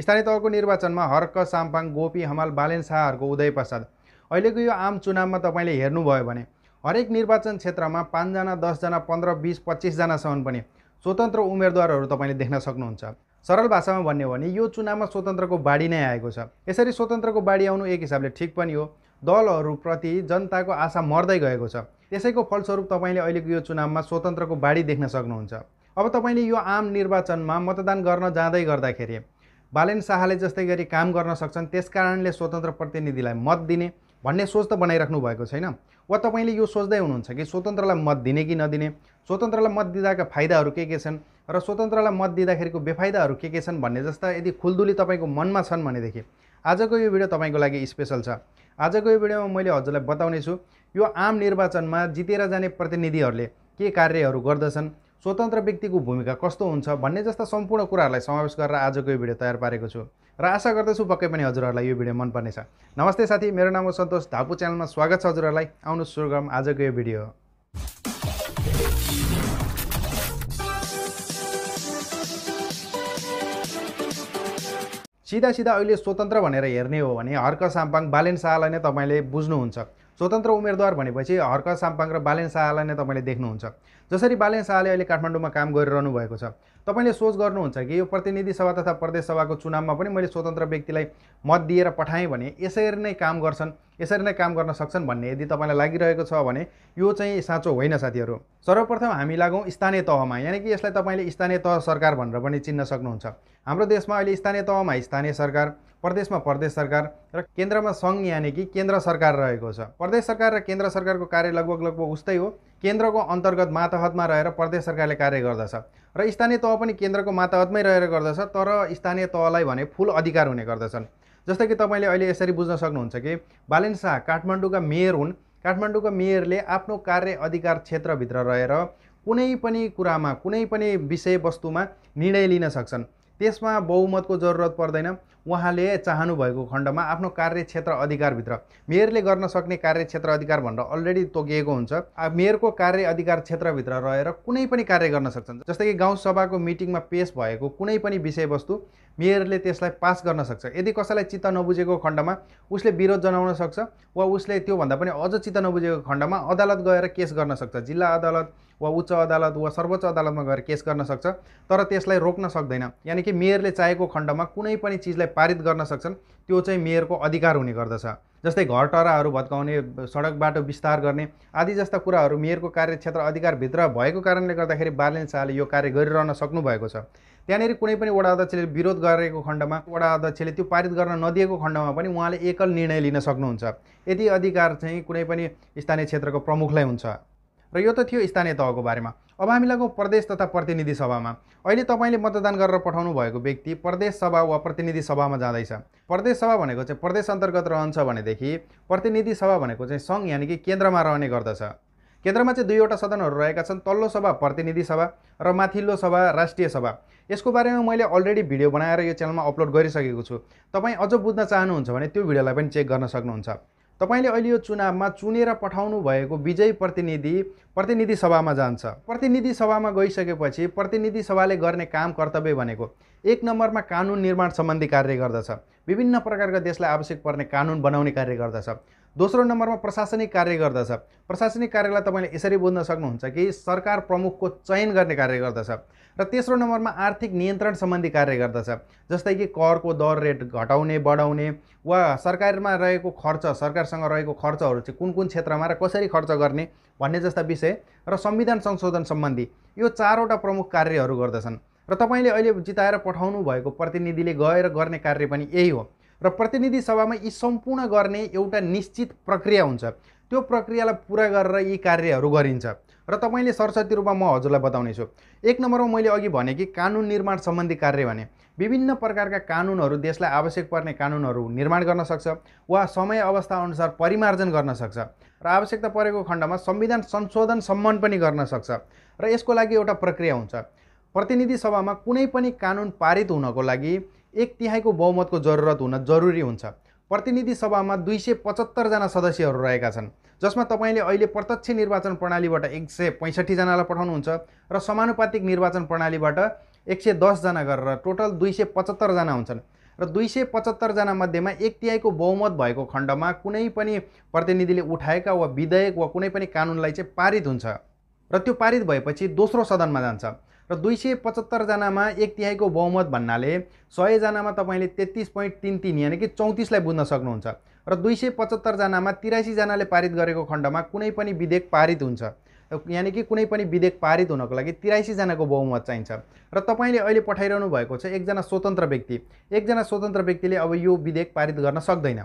स्थानीय तहको निर्वाचनमा हर्क साम्पाङ गोपी हमाल बालेन शाहहरूको उदय पश्चात अहिलेको यो आम चुनावमा तपाईँले हेर्नुभयो भने हरेक निर्वाचन क्षेत्रमा पाँचजना दसजना पन्ध्र बिस पच्चिसजनासम्म पनि स्वतन्त्र उम्मेदवारहरू तपाईँले देख्न सक्नुहुन्छ सरल भाषामा भन्यो भने यो चुनावमा स्वतन्त्रको बाढी नै आएको छ यसरी स्वतन्त्रको बाढी आउनु एक हिसाबले ठिक पनि हो दलहरूप्रति जनताको आशा मर्दै गएको छ त्यसैको फलस्वरूप तपाईँले अहिलेको यो चुनावमा स्वतन्त्रको बाढी देख्न सक्नुहुन्छ अब तपाईँले यो आम निर्वाचनमा मतदान गर्न जाँदै गर्दाखेरि बालन शाहले जस्तै गरी काम गर्न सक्छन् त्यसकारणले स्वतन्त्र प्रतिनिधिलाई मत दिने भन्ने सोच त बनाइराख्नु भएको छैन वा तपाईँले यो सोच्दै हुनुहुन्छ कि स्वतन्त्रलाई मत दिने कि नदिने स्वतन्त्रलाई मत दिँदाका फाइदाहरू के के छन् र स्वतन्त्रलाई मत दिँदाखेरिको बेफाइदाहरू के के छन् भन्ने जस्ता यदि खुलदुली तपाईँको मनमा छन् भनेदेखि आजको यो भिडियो तपाईँको लागि स्पेसल छ आजको यो भिडियोमा मैले हजुरलाई बताउने छु यो आम निर्वाचनमा जितेर जाने प्रतिनिधिहरूले के कार्यहरू गर्दछन् स्वतन्त्र व्यक्तिको भूमिका कस्तो हुन्छ भन्ने जस्ता सम्पूर्ण कुराहरूलाई समावेश गरेर आजको यो भिडियो तयार पारेको छु र आशा गर्दछु पक्कै पनि हजुरहरूलाई यो भिडियो मनपर्नेछ नमस्ते साथी मेरो नाम हो सन्तोष धापु च्यानलमा स्वागत छ हजुरहरूलाई आउनु सुरु गरौँ आजको यो भिडियो सिधा सिधा अहिले स्वतन्त्र भनेर हेर्ने हो भने हर्क साम्पाङ बालेन शाहलाई नै तपाईँले बुझ्नुहुन्छ स्वतन्त्र उम्मेद्वार भनेपछि हर्क साम्पाङ र बालेन शाहलाई नै तपाईँले देख्नुहुन्छ जसरी बालेन शाहले अहिले काठमाडौँमा काम गरिरहनु भएको छ तपाईँले सोच गर्नुहुन्छ कि यो प्रतिनिधि सभा तथा प्रदेश सभाको चुनावमा पनि मैले स्वतन्त्र व्यक्तिलाई मत दिएर पठाएँ भने यसरी नै काम गर्छन् यसरी नै काम गर्न सक्छन् भन्ने यदि तपाईँलाई लागिरहेको छ भने यो चाहिँ साँचो होइन साथीहरू सर्वप्रथम हामी लागौँ स्थानीय तहमा यानि कि यसलाई तपाईँले स्थानीय तह सरकार भनेर पनि चिन्न सक्नुहुन्छ हाम्रो देशमा अहिले स्थानीय तहमा स्थानीय सरकार प्रदेशमा प्रदेश सरकार र केन्द्रमा सङ्घ यानि कि केन्द्र सरकार रहेको छ प्रदेश सरकार र केन्द्र सरकारको कार्य लगभग लगभग उस्तै हो केन्द्रको अन्तर्गत मातहतमा रहेर प्रदेश सरकारले कार्य गर्दछ र स्थानीय तह पनि केन्द्रको मातहतमै रहेर गर्दछ तर स्थानीय तहलाई भने फुल अधिकार हुने गर्दछन् जस्तै कि तपाईँले अहिले यसरी बुझ्न सक्नुहुन्छ कि बालेन शाह काठमाडौँका मेयर हुन् काठमाडौँका मेयरले आफ्नो कार्य अधिकार क्षेत्रभित्र रहेर कुनै पनि कुरामा कुनै पनि विषयवस्तुमा निर्णय लिन सक्छन् त्यसमा बहुमतको जरुरत पर्दैन उहाँले चाहनुभएको खण्डमा आफ्नो कार्यक्षेत्र अधिकारभित्र मेयरले गर्न सक्ने कार्यक्षेत्र अधिकार भनेर अलरेडी तोकिएको हुन्छ मेयरको कार्य अधिकार क्षेत्रभित्र रहेर कुनै पनि कार्य गर्न सक्छन् जस्तै कि गाउँसभाको मिटिङमा पेस भएको कुनै पनि विषयवस्तु मेयरले त्यसलाई पास गर्न सक्छ यदि कसैलाई चित्त नबुझेको खण्डमा उसले विरोध जनाउन सक्छ वा उसले त्योभन्दा पनि अझ चित्त नबुझेको खण्डमा अदालत गएर केस गर्न सक्छ जिल्ला अदालत वा उच्च अदालत वा सर्वोच्च अदालतमा गएर केस गर्न सक्छ तर त्यसलाई रोक्न सक्दैन यानि कि मेयरले चाहेको खण्डमा कुनै पनि चिजलाई पारित गर्न सक्छन् त्यो चाहिँ मेयरको अधिकार हुने गर्दछ जस्तै घर टराहरू भत्काउने सडक बाटो विस्तार गर्ने आदि जस्ता कुराहरू मेयरको कार्यक्षेत्र अधिकारभित्र भएको कारणले गर्दाखेरि बालेन शाहले यो कार्य गरिरहन सक्नु भएको छ त्यहाँनिर कुनै पनि वडा अध्यक्षले विरोध गरेको खण्डमा वडा अध्यक्षले त्यो पारित गर्न नदिएको खण्डमा पनि उहाँले एकल निर्णय लिन सक्नुहुन्छ यति अधिकार चाहिँ कुनै पनि स्थानीय क्षेत्रको प्रमुखलाई हुन्छ र यो त थियो स्थानीय तहको बारेमा अब हामी लागौँ प्रदेश तथा प्रतिनिधि सभामा अहिले तपाईँले मतदान गरेर पठाउनु भएको व्यक्ति प्रदेश सभा वा प्रतिनिधि सभामा जाँदैछ प्रदेश सभा भनेको चाहिँ प्रदेश अन्तर्गत रहन्छ भनेदेखि प्रतिनिधि सभा भनेको चाहिँ सङ्घ यानि कि केन्द्रमा रहने गर्दछ केन्द्रमा चाहिँ दुईवटा सदनहरू रहेका छन् तल्लो सभा प्रतिनिधि सभा र माथिल्लो सभा राष्ट्रिय सभा यसको बारेमा मैले अलरेडी भिडियो बनाएर यो च्यानलमा अपलोड गरिसकेको छु तपाईँ अझ बुझ्न चाहनुहुन्छ भने त्यो भिडियोलाई पनि चेक गर्न सक्नुहुन्छ तपाईँले अहिले यो चुनावमा चुनेर पठाउनु भएको विजयी प्रतिनिधि प्रतिनिधि सभामा जान्छ प्रतिनिधि सभामा गइसकेपछि प्रतिनिधि सभाले गर्ने काम कर्तव्य भनेको एक नम्बरमा कानुन निर्माण सम्बन्धी कार्य गर्दछ विभिन्न प्रकारका देशलाई आवश्यक पर्ने कानुन बनाउने कार्य गर्दछ दोस्रो नम्बरमा प्रशासनिक कार्य गर्दछ प्रशासनिक कार्यलाई तपाईँले यसरी बुझ्न सक्नुहुन्छ कि सरकार प्रमुखको चयन गर्ने कार्य गर्दछ र तेस्रो नम्बरमा आर्थिक नियन्त्रण सम्बन्धी कार्य गर्दछ जस्तै कि करको दर रेट घटाउने बढाउने वा सरकारमा रहेको खर्च सरकारसँग रहेको खर्चहरू चाहिँ कुन कुन क्षेत्रमा र कसरी खर्च गर्ने भन्ने जस्ता विषय र संविधान संशोधन सम्बन्धी यो चारवटा प्रमुख कार्यहरू गर्दछन् र तपाईँले अहिले जिताएर पठाउनु भएको प्रतिनिधिले गएर गर्ने कार्य पनि यही हो र प्रतिनिधि सभामा यी सम्पूर्ण गर्ने एउटा निश्चित प्रक्रिया हुन्छ त्यो प्रक्रियालाई पुरा गरेर यी कार्यहरू गरिन्छ र तपाईँले सरस्वती रूपमा म हजुरलाई बताउनेछु एक नम्बरमा मैले अघि भने कि कानुन निर्माण सम्बन्धी कार्य भने विभिन्न प्रकारका कानुनहरू देशलाई आवश्यक पर्ने कानुनहरू निर्माण गर्न सक्छ वा समय अवस्था अनुसार परिमार्जन गर्न सक्छ र आवश्यकता परेको खण्डमा संविधान संशोधन सम्मान पनि गर्न सक्छ र यसको लागि एउटा प्रक्रिया हुन्छ प्रतिनिधि सभामा कुनै पनि कानुन पारित हुनको लागि एक तिहाईको बहुमतको जरुरत हुन जरुरी हुन्छ प्रतिनिधि सभामा दुई सय पचहत्तरजना सदस्यहरू रहेका छन् जसमा तपाईँले अहिले प्रत्यक्ष निर्वाचन प्रणालीबाट एक सय पैँसठीजनालाई पठाउनुहुन्छ र समानुपातिक निर्वाचन प्रणालीबाट एक सय दसजना गरेर टोटल दुई सय पचहत्तरजना हुन्छन् र दुई सय पचहत्तरजना मध्येमा एक तिहाईको बहुमत भएको खण्डमा कुनै पनि प्रतिनिधिले उठाएका वा विधेयक वा कुनै पनि कानुनलाई चाहिँ पारित हुन्छ र त्यो पारित भएपछि दोस्रो सदनमा जान्छ र दुई सय पचहत्तरजनामा एक तिहाईको बहुमत भन्नाले सयजनामा तपाईँले तेत्तिस पोइन्ट तिन तिन यानि कि चौतिसलाई बुझ्न सक्नुहुन्छ र दुई सय पचहत्तरजनामा तिरासीजनाले पारित गरेको खण्डमा कुनै पनि विधेयक पारित हुन्छ यानि कि कुनै पनि विधेयक पारित हुनको लागि तिरासीजनाको बहुमत चाहिन्छ र तपाईँले अहिले पठाइरहनु भएको छ एकजना स्वतन्त्र व्यक्ति एकजना स्वतन्त्र व्यक्तिले अब यो विधेयक पारित गर्न सक्दैन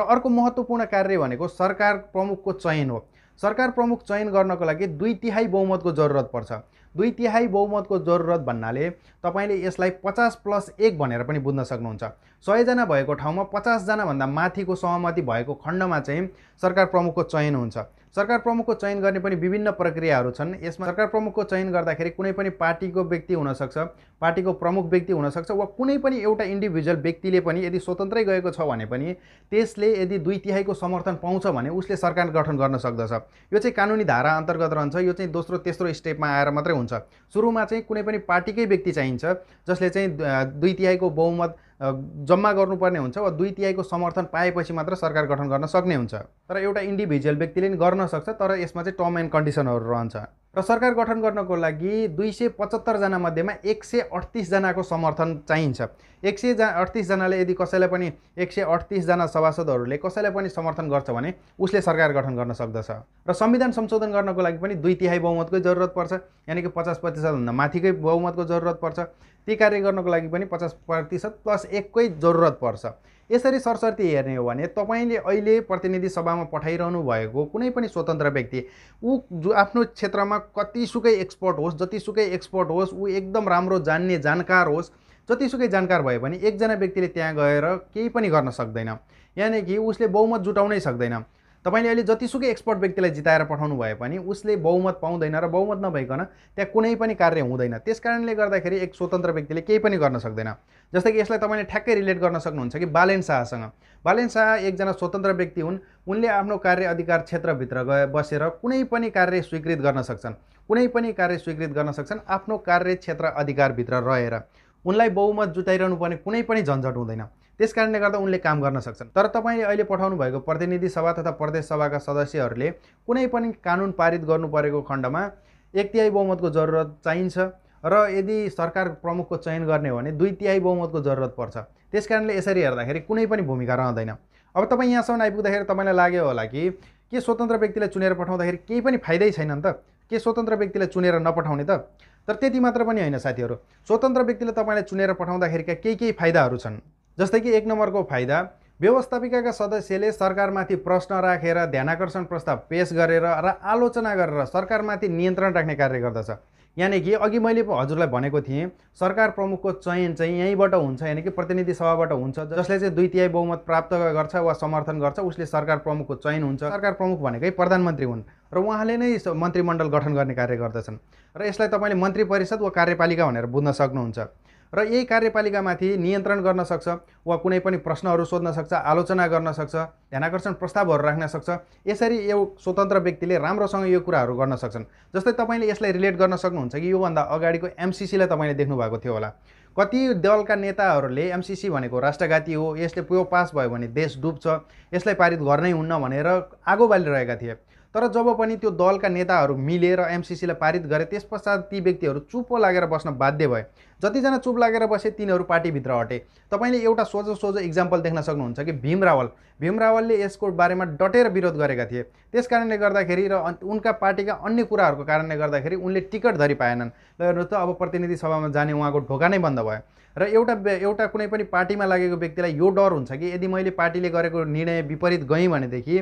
र अर्को महत्त्वपूर्ण कार्य भनेको सरकार प्रमुखको चयन हो सरकार प्रमुख चयन गर्नको लागि दुई तिहाई बहुमतको जरुरत पर्छ दुई तिहाई बहुमतको जरुरत भन्नाले तपाईँले यसलाई पचास प्लस एक भनेर पनि बुझ्न सक्नुहुन्छ सयजना भएको ठाउँमा पचासजनाभन्दा माथिको सहमति भएको खण्डमा चाहिँ सरकार प्रमुखको चयन हुन्छ सरकार प्रमुखको चयन गर्ने पनि विभिन्न प्रक्रियाहरू छन् यसमा सरकार प्रमुखको चयन गर्दाखेरि कुनै पनि पार्टीको व्यक्ति हुनसक्छ पार्टीको प्रमुख व्यक्ति हुनसक्छ वा कुनै पनि एउटा इन्डिभिजुअल व्यक्तिले पनि यदि स्वतन्त्रै गएको छ भने पनि त्यसले यदि दुई तिहाईको समर्थन पाउँछ भने उसले सरकार गठन गर्न सक्दछ यो चाहिँ कानुनी धारा अन्तर्गत रहन्छ यो चाहिँ दोस्रो तेस्रो स्टेपमा आएर मात्रै हुन्छ सुरुमा चाहिँ कुनै पनि पार्टीकै व्यक्ति चाहिन्छ जसले चाहिँ दुई तिहाईको बहुमत जम्मा गर्नुपर्ने हुन्छ वा दुई तिहाईको समर्थन पाएपछि मात्र सरकार गठन गर्न सक्ने हुन्छ तर एउटा इन्डिभिजुअल व्यक्तिले नि गर्न सक्छ तर यसमा चाहिँ टर्म एन्ड कन्डिसनहरू रहन्छ र सरकार गठन गर्नको लागि दुई सय पचहत्तरजना मध्येमा एक सय अडतिसजनाको समर्थन चाहिन्छ एक सय जा अडतिसजनाले यदि कसैलाई पनि एक सय अडतिसजना सभासदहरूले कसैलाई पनि समर्थन गर्छ भने उसले सरकार गठन गर्न सक्दछ र संविधान संशोधन गर्नको लागि पनि दुई तिहाई बहुमतकै जरुरत पर्छ यानि कि पचास प्रतिशतभन्दा माथिकै बहुमतको जरुरत पर्छ ती कार्य गर्नको लागि पनि पचास प्रतिशत प्लस एककै जरुरत पर्छ यसरी सरस्वती हेर्ने हो भने तपाईँले अहिले प्रतिनिधि सभामा पठाइरहनु भएको कुनै पनि स्वतन्त्र व्यक्ति ऊ जो आफ्नो क्षेत्रमा कतिसुकै एक्सपर्ट होस् जतिसुकै एक्सपर्ट होस् ऊ एकदम राम्रो जान्ने जानकार होस् जतिसुकै जानकार भयो भने एकजना व्यक्तिले त्यहाँ गएर केही पनि गर्न सक्दैन यानि कि उसले बहुमत जुटाउनै सक्दैन तपाईँले अहिले जतिसुकै एक्सपर्ट व्यक्तिलाई जिताएर पठाउनु भए पनि उसले बहुमत पाउँदैन र बहुमत नभइकन त्यहाँ कुनै पनि कार्य हुँदैन त्यस कारणले गर्दाखेरि एक स्वतन्त्र व्यक्तिले केही पनि गर्न सक्दैन जस्तै कि यसलाई तपाईँले ठ्याक्कै रिलेट गर्न सक्नुहुन्छ कि बालेन शाहसँग बालेन शाह एकजना स्वतन्त्र व्यक्ति हुन् उनले आफ्नो कार्य अधिकार क्षेत्रभित्र गए बसेर कुनै पनि कार्य स्वीकृत गर्न सक्छन् कुनै पनि कार्य स्वीकृत गर्न सक्छन् आफ्नो कार्य क्षेत्र अधिकारभित्र रहेर उनलाई बहुमत जुटाइरहनु पर्ने कुनै पनि झन्झट हुँदैन त्यस कारणले गर्दा उनले काम गर्न सक्छन् तर तपाईँले अहिले पठाउनु भएको प्रतिनिधि सभा तथा प्रदेश सभाका सदस्यहरूले कुनै पनि कानुन पारित गर्नु परेको खण्डमा एक तिहाई बहुमतको जरुरत चाहिन्छ र यदि सरकार प्रमुखको चयन गर्ने हो भने दुई तिहाई बहुमतको जरुरत पर्छ त्यस कारणले यसरी हेर्दाखेरि कुनै पनि भूमिका रहँदैन अब तपाईँ यहाँसम्म आइपुग्दाखेरि तपाईँलाई लाग्यो होला कि के स्वतन्त्र व्यक्तिलाई चुनेर पठाउँदाखेरि केही पनि फाइदै छैन नि त के स्वतन्त्र व्यक्तिलाई चुनेर नपठाउने त तर त्यति मात्र पनि होइन साथीहरू स्वतन्त्र व्यक्तिले तपाईँलाई चुनेर पठाउँदाखेरिका केही केही फाइदाहरू छन् जस्तै कि एक नम्बरको फाइदा व्यवस्थापिकाका सदस्यले सरकारमाथि प्रश्न राखेर ध्यानकर्षण प्रस्ताव पेस गरेर र आलोचना गरेर सरकारमाथि नियन्त्रण राख्ने कार्य गर्दछ यानि कि अघि मैले हजुरलाई भनेको थिएँ सरकार प्रमुखको चयन चाहिँ यहीँबाट हुन्छ यानि कि प्रतिनिधि सभाबाट हुन्छ जसले चाहिँ दुई तिहाई बहुमत प्राप्त गर्छ वा समर्थन गर्छ उसले सरकार प्रमुखको चयन हुन्छ सरकार प्रमुख भनेकै प्रधानमन्त्री हुन् र उहाँले नै मन्त्रीमण्डल गठन गर्ने कार्य गर्दछन् र यसलाई तपाईँले मन्त्री परिषद वा कार्यपालिका भनेर बुझ्न सक्नुहुन्छ र यही कार्यपालिकामाथि नियन्त्रण गर्न सक्छ वा कुनै पनि प्रश्नहरू सोध्न सक्छ आलोचना गर्न सक्छ ध्यानकर्षण प्रस्तावहरू राख्न सक्छ यसरी यो स्वतन्त्र व्यक्तिले राम्रोसँग यो कुराहरू गर्न सक्छन् जस्तै तपाईँले यसलाई रिलेट गर्न सक्नुहुन्छ कि योभन्दा अगाडिको एमसिसीलाई तपाईँले देख्नुभएको थियो होला कति दलका नेताहरूले एमसिसी भनेको राष्ट्रघाती हो यसले पो पास भयो भने देश डुब्छ यसलाई पारित गर्नै हुन्न भनेर आगो बालिरहेका थिए तर जब पनि त्यो दलका नेताहरू मिलेर एमसिसीलाई पारित गरे त्यस पश्चात ती व्यक्तिहरू चुपो लागेर बस्न बाध्य भए जतिजना चुप लागेर बसे तिनीहरू पार्टीभित्र हटे तपाईँले एउटा सोझो सोझो इक्जाम्पल देख्न सक्नुहुन्छ कि भीम रावल भीम रावलले यसको बारेमा डटेर विरोध गरेका थिए त्यस कारणले गर्दाखेरि र उनका पार्टीका अन्य कुराहरूको कारणले गर्दाखेरि उनले टिकट धरि पाएनन् र हेर्नुहोस् त अब प्रतिनिधि सभामा जाने उहाँको ढोका नै बन्द भयो र एउटा एउटा कुनै पनि पार्टीमा लागेको व्यक्तिलाई यो डर हुन्छ कि यदि मैले पार्टीले गरेको निर्णय विपरीत गएँ भनेदेखि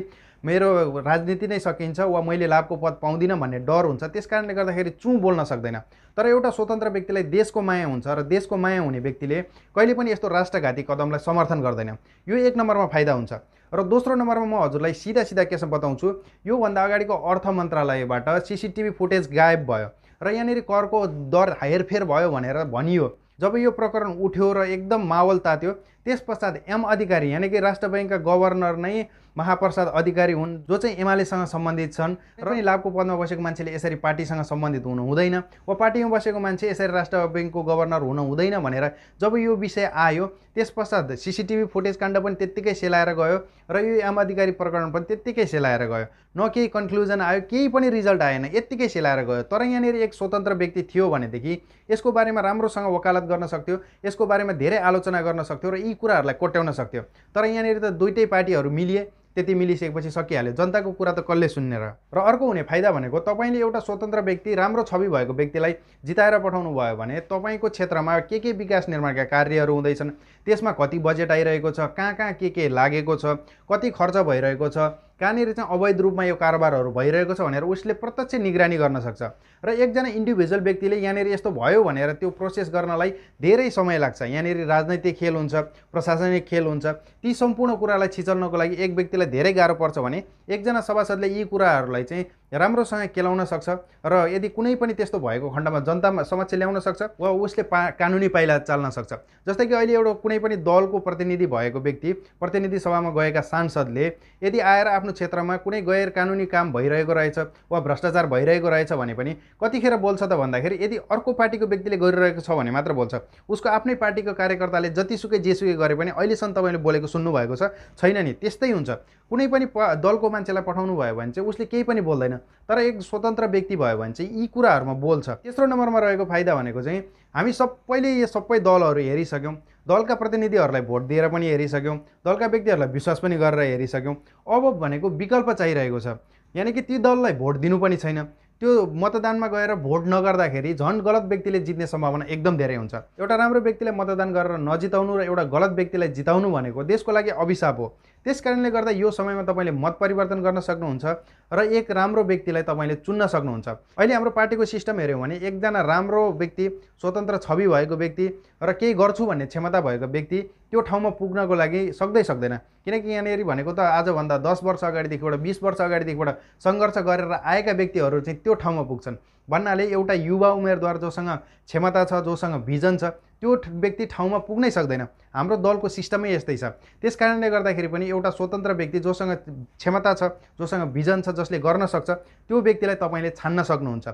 मेरो राजनीति नै सकिन्छ वा मैले लाभको पद पाउँदिनँ भन्ने डर हुन्छ त्यस कारणले गर्दाखेरि चुँ बोल्न सक्दैन तर एउटा स्वतन्त्र व्यक्तिलाई देशको माया हुन्छ र देशको माया हुने व्यक्तिले कहिले पनि यस्तो राष्ट्रघाती कदमलाई समर्थन गर्दैन यो एक नम्बरमा फाइदा हुन्छ र दोस्रो नम्बरमा म हजुरलाई सिधा सिधा केसम बताउँछु योभन्दा अगाडिको अर्थ मन्त्रालयबाट सिसिटिभी फुटेज गायब भयो र यहाँनिर करको दर हेरफेर भयो भनेर भनियो जब यो प्रकरण उठ्यो र एकदम मावल तात्यो त्यस पश्चात एम अधिकारी यानि कि राष्ट्र ब्याङ्कका गभर्नर नै महाप्रसाद अधिकारी हुन् जो चाहिँ एमालेसँग सम्बन्धित छन् र पनि लाभको पदमा बसेको मान्छेले यसरी पार्टीसँग सम्बन्धित हुनु हुँदैन वा पार्टीमा बसेको मान्छे यसरी राष्ट्र ब्याङ्कको गभर्नर हुनु हुँदैन भनेर जब यो विषय आयो त्यस पश्चात सिसिटिभी फुटेज काण्ड पनि त्यत्तिकै सेलाएर गयो र यो एम अधिकारी प्रकरण पनि त्यत्तिकै सेलाएर गयो न केही कन्क्लुजन आयो केही पनि रिजल्ट आएन यत्तिकै सेलाएर गयो तर यहाँनिर एक स्वतन्त्र व्यक्ति थियो भनेदेखि यसको बारेमा राम्रोसँग वकालत गर्न सक्थ्यो यसको बारेमा धेरै आलोचना गर्न सक्थ्यो र यी यी कुराहरूलाई कोट्याउन सक्थ्यो तर यहाँनिर त दुइटै पार्टीहरू मिलिए त्यति मिलिसकेपछि सकिहाल्यो जनताको कुरा त कसले सुन्ने र अर्को हुने फाइदा भनेको तपाईँले एउटा स्वतन्त्र व्यक्ति राम्रो छवि भएको व्यक्तिलाई जिताएर पठाउनु भयो भने तपाईँको क्षेत्रमा के के विकास निर्माणका कार्यहरू हुँदैछन् त्यसमा कति बजेट आइरहेको छ कहाँ कहाँ के के लागेको छ कति खर्च भइरहेको छ कहाँनिर चाहिँ अवैध रूपमा यो कारोबारहरू भइरहेको छ भनेर उसले प्रत्यक्ष निगरानी गर्न सक्छ र एकजना इन्डिभिजुअल व्यक्तिले यहाँनिर यस्तो भयो भनेर त्यो प्रोसेस गर्नलाई धेरै समय लाग्छ यहाँनिर राजनैतिक खेल हुन्छ प्रशासनिक खेल हुन्छ ती सम्पूर्ण कुरालाई छिचल्नको लागि एक व्यक्तिलाई धेरै गाह्रो पर्छ भने एकजना सभासदले यी कुराहरूलाई चाहिँ राम्रोसँग केलाउन सक्छ र यदि कुनै पनि त्यस्तो भएको खण्डमा जनतामा समस्या ल्याउन सक्छ वा उसले पा कानुनी पाइला चाल्न सक्छ जस्तै कि अहिले एउटा कुनै पनि दलको प्रतिनिधि भएको व्यक्ति प्रतिनिधि सभामा गएका सांसदले यदि आएर आफ्नो क्षेत्रमा कुनै गैर कानुनी काम भइरहेको रहेछ वा भ्रष्टाचार भइरहेको रहेछ भने पनि कतिखेर बोल्छ त भन्दाखेरि यदि अर्को पार्टीको व्यक्तिले गरिरहेको छ भने मात्र बोल्छ उसको आफ्नै पार्टीको कार्यकर्ताले जतिसुकै जेसुकै गरे पनि अहिलेसम्म तपाईँले बोलेको सुन्नुभएको छैन नि त्यस्तै हुन्छ कुनै पनि दलको मान्छेलाई पठाउनु भयो भने चाहिँ उसले केही पनि बोल्दैन तर एक स्वतन्त्र व्यक्ति भयो भने चाहिँ यी कुराहरूमा बोल्छ तेस्रो नम्बरमा रहेको फाइदा भनेको चाहिँ हामी सबैले यो सबै दलहरू हेरिसक्यौँ दलका प्रतिनिधिहरूलाई भोट दिएर पनि हेरिसक्यौँ दलका व्यक्तिहरूलाई विश्वास पनि गरेर हेरिसक्यौँ अब भनेको विकल्प चाहिरहेको छ यानि कि ती दललाई भोट दिनु पनि छैन त्यो मतदानमा गएर भोट नगर्दाखेरि झन् गलत व्यक्तिले जित्ने सम्भावना एकदम धेरै हुन्छ एउटा राम्रो व्यक्तिलाई मतदान गरेर नजिताउनु र एउटा गलत व्यक्तिलाई जिताउनु भनेको देशको लागि अभिशाप हो त्यस कारणले गर्दा यो समयमा तपाईँले मत परिवर्तन गर्न सक्नुहुन्छ र एक राम्रो व्यक्तिलाई तपाईँले चुन्न सक्नुहुन्छ अहिले हाम्रो पार्टीको सिस्टम हेऱ्यौँ भने एकजना राम्रो व्यक्ति स्वतन्त्र छवि भएको व्यक्ति र केही गर्छु भन्ने क्षमता भएको व्यक्ति त्यो ठाउँमा पुग्नको लागि सक्दै सक्दैन किनकि यहाँनिर भनेको त आजभन्दा दस वर्ष अगाडिदेखिबाट बिस वर्ष अगाडिदेखिबाट सङ्घर्ष गरेर आएका व्यक्तिहरू चाहिँ त्यो ठाउँमा पुग्छन् भन्नाले एउटा युवा उमेरद्वार जोसँग क्षमता छ जोसँग भिजन छ त्यो व्यक्ति ठाउँमा पुग्नै सक्दैन हाम्रो दलको सिस्टमै यस्तै छ त्यस कारणले गर्दाखेरि पनि एउटा स्वतन्त्र व्यक्ति जोसँग क्षमता छ जोसँग भिजन छ जसले गर्न सक्छ त्यो व्यक्तिलाई तपाईँले छान्न सक्नुहुन्छ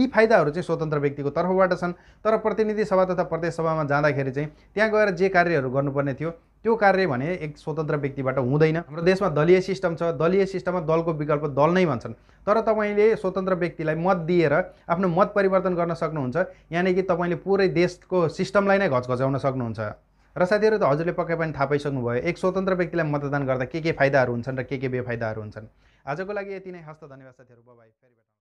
यी फाइदाहरू चाहिँ स्वतन्त्र व्यक्तिको तर्फबाट छन् तर प्रतिनिधि सभा तथा प्रदेश सभामा जाँदाखेरि चाहिँ त्यहाँ गएर जे कार्यहरू गर्नुपर्ने थियो त्यो कार्य भने एक स्वतन्त्र व्यक्तिबाट हुँदैन हाम्रो देशमा दलीय सिस्टम छ दलीय सिस्टममा दलको विकल्प दल नै भन्छन् तर तपाईँले स्वतन्त्र व्यक्तिलाई मत दिएर आफ्नो मत परिवर्तन गर्न सक्नुहुन्छ यानि कि तपाईँले पुरै देशको सिस्टमलाई नै घचघचाउन सक्नुहुन्छ र साथीहरू त हजुरले पक्कै पनि थाहा पाइसक्नुभयो एक स्वतन्त्र व्यक्तिलाई मतदान गर्दा के के फाइदाहरू हुन्छन् र के के बेफाइदाहरू हुन्छन् आजको लागि यति नै हस्त धन्यवाद साथीहरू बाबा फेरि